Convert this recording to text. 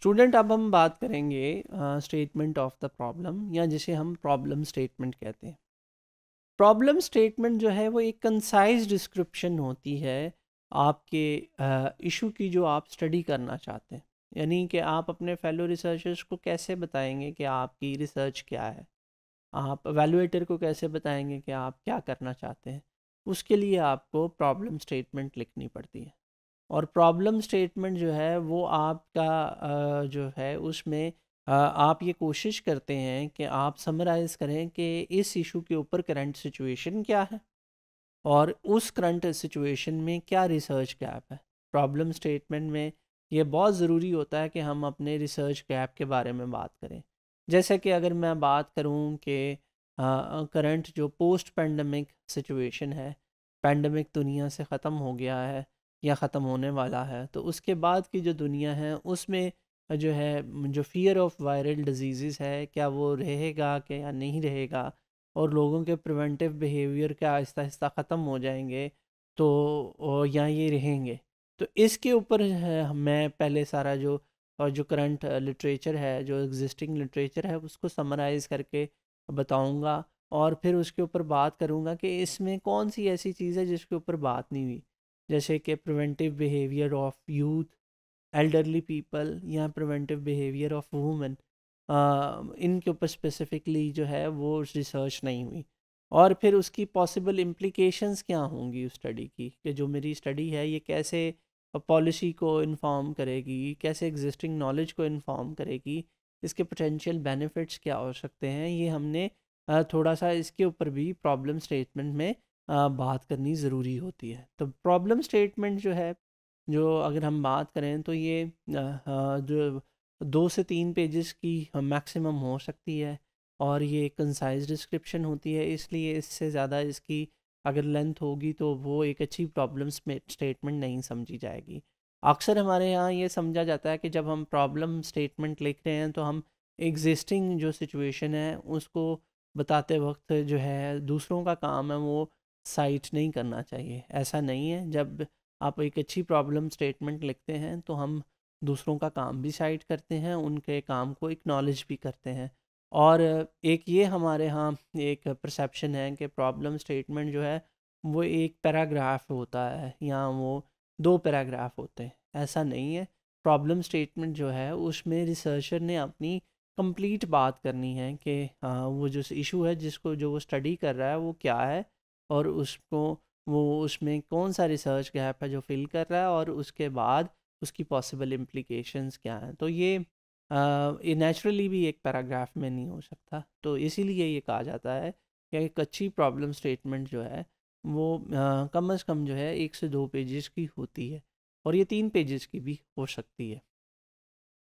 student अब हम बात करेंगे स्टेटमेंट ऑफ द प्रॉब्लम या जिसे हम प्रॉब्लम स्टेटमेंट कहते हैं प्रॉब्लम स्टेटमेंट जो है वो एक कंसाइज डिस्क्रिप्शन होती है आपके इशू uh, की जो आप स्टडी करना चाहते हैं यानी कि आप अपने फेलो रिसर्चर्स को कैसे बताएंगे कि आपकी रिसर्च क्या है आप वैल्यूएटर को कैसे बताएंगे कि आप क्या करना चाहते हैं उसके लिए आपको प्रॉब्लम स्टेटमेंट लिखनी पड़ती है और प्रॉब्लम स्टेटमेंट जो है वो आपका जो है उसमें आप ये कोशिश करते हैं कि आप समराइज़ करें कि इस इशू के ऊपर करंट सिचुएशन क्या है और उस करंट सिचुएशन में क्या रिसर्च गैप है प्रॉब्लम स्टेटमेंट में ये बहुत ज़रूरी होता है कि हम अपने रिसर्च गैप के बारे में बात करें जैसे कि अगर मैं बात करूं कि करंट जो पोस्ट पेंडमिक सिचुएशन है पेंडेमिक दुनिया से ख़त्म हो गया है या ख़त्म होने वाला है तो उसके बाद की जो दुनिया है उसमें जो है जो फियर ऑफ वायरल डिजीज़ है क्या वो रहेगा क्या या नहीं रहेगा और लोगों के प्रिवेंटिव बिहेवियर क्या आहिस्ता आहिस्ता ख़त्म हो जाएंगे तो या ये रहेंगे तो इसके ऊपर मैं पहले सारा जो और जो करंट लिटरेचर है जो एग्जिस्टिंग लिटरेचर है उसको समराइज़ करके बताऊंगा और फिर उसके ऊपर बात करूंगा कि इसमें कौन सी ऐसी चीज़ है जिसके ऊपर बात नहीं हुई जैसे कि preventive behaviour of youth elderly people या प्रिवेंटिव बिहेवियर ऑफ वूमेन इनके ऊपर स्पेसिफिकली जो है वो रिसर्च नहीं हुई और फिर उसकी पॉसिबल इम्प्लिकेशंस क्या होंगी उस स्टडी की कि जो मेरी स्टडी है ये कैसे पॉलिसी को इन्फॉर्म करेगी कैसे एग्जिस्टिंग नॉलेज को इन्फॉर्म करेगी इसके पोटेंशियल बेनिफिट्स क्या हो सकते हैं ये हमने थोड़ा सा इसके ऊपर भी प्रॉब्लम स्टेटमेंट में बात करनी ज़रूरी होती है तो प्रॉब्लम स्टेटमेंट जो है जो अगर हम बात करें तो ये जो दो से तीन पेजेस की मैक्सिमम हो सकती है और ये कंसाइज डिस्क्रिप्शन होती है इसलिए इससे ज़्यादा इसकी अगर लेंथ होगी तो वो एक अच्छी प्रॉब्लम स्टेटमेंट नहीं समझी जाएगी अक्सर हमारे यहाँ ये समझा जाता है कि जब हम प्रॉब्लम स्टेटमेंट लिख रहे हैं तो हम एग्जिस्टिंग जो सिचुएशन है उसको बताते वक्त जो है दूसरों का काम है वो साइट नहीं करना चाहिए ऐसा नहीं है जब आप एक अच्छी प्रॉब्लम स्टेटमेंट लिखते हैं तो हम दूसरों का काम भी साइट करते हैं उनके काम को इक्नॉलेज भी करते हैं और एक ये हमारे यहाँ एक परसेप्शन है कि प्रॉब्लम स्टेटमेंट जो है वो एक पैराग्राफ होता है या वो दो पैराग्राफ होते हैं ऐसा नहीं है प्रॉब्लम स्टेटमेंट जो है उसमें रिसर्चर ने अपनी कंप्लीट बात करनी है कि हाँ वो जो इशू है जिसको जो वो स्टडी कर रहा है वो क्या है और उसको वो उसमें कौन सा रिसर्च गैप है जो फिल कर रहा है और उसके बाद उसकी पॉसिबल इम्प्लीकेशंस क्या हैं तो ये नेचुरली भी एक पैराग्राफ में नहीं हो सकता तो इसीलिए ये कहा जाता है कि एक अच्छी प्रॉब्लम स्टेटमेंट जो है वो आ, कम अज़ कम जो है एक से दो पेजेस की होती है और ये तीन पेजेस की भी हो सकती है